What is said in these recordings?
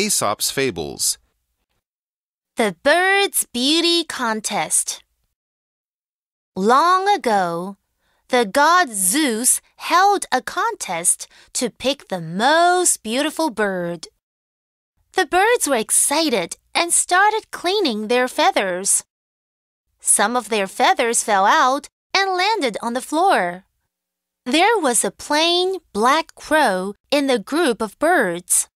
Aesop's Fables. The Bird's Beauty Contest. Long ago, the god Zeus held a contest to pick the most beautiful bird. The birds were excited and started cleaning their feathers. Some of their feathers fell out and landed on the floor. There was a plain black crow in the group of birds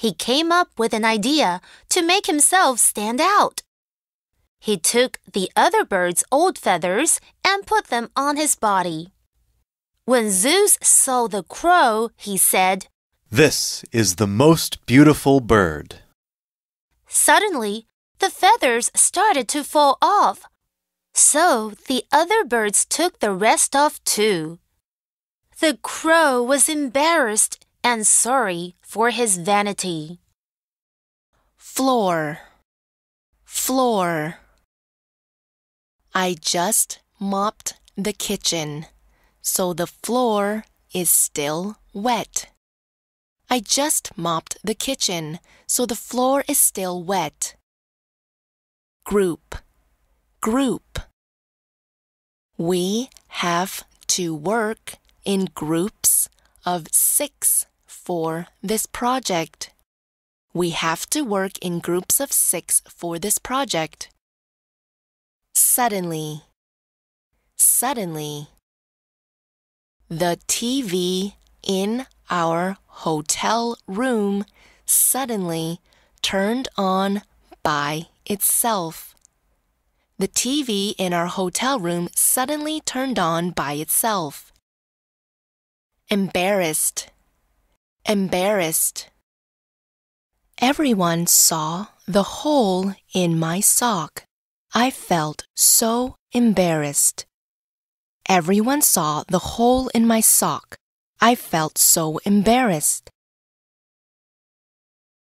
he came up with an idea to make himself stand out. He took the other bird's old feathers and put them on his body. When Zeus saw the crow, he said, This is the most beautiful bird. Suddenly, the feathers started to fall off. So the other birds took the rest off too. The crow was embarrassed and sorry for his vanity. Floor, floor. I just mopped the kitchen, so the floor is still wet. I just mopped the kitchen, so the floor is still wet. Group, group. We have to work in groups of six for this project. We have to work in groups of six for this project. Suddenly. Suddenly. The TV in our hotel room suddenly turned on by itself. The TV in our hotel room suddenly turned on by itself. Embarrassed embarrassed. Everyone saw the hole in my sock. I felt so embarrassed. Everyone saw the hole in my sock. I felt so embarrassed.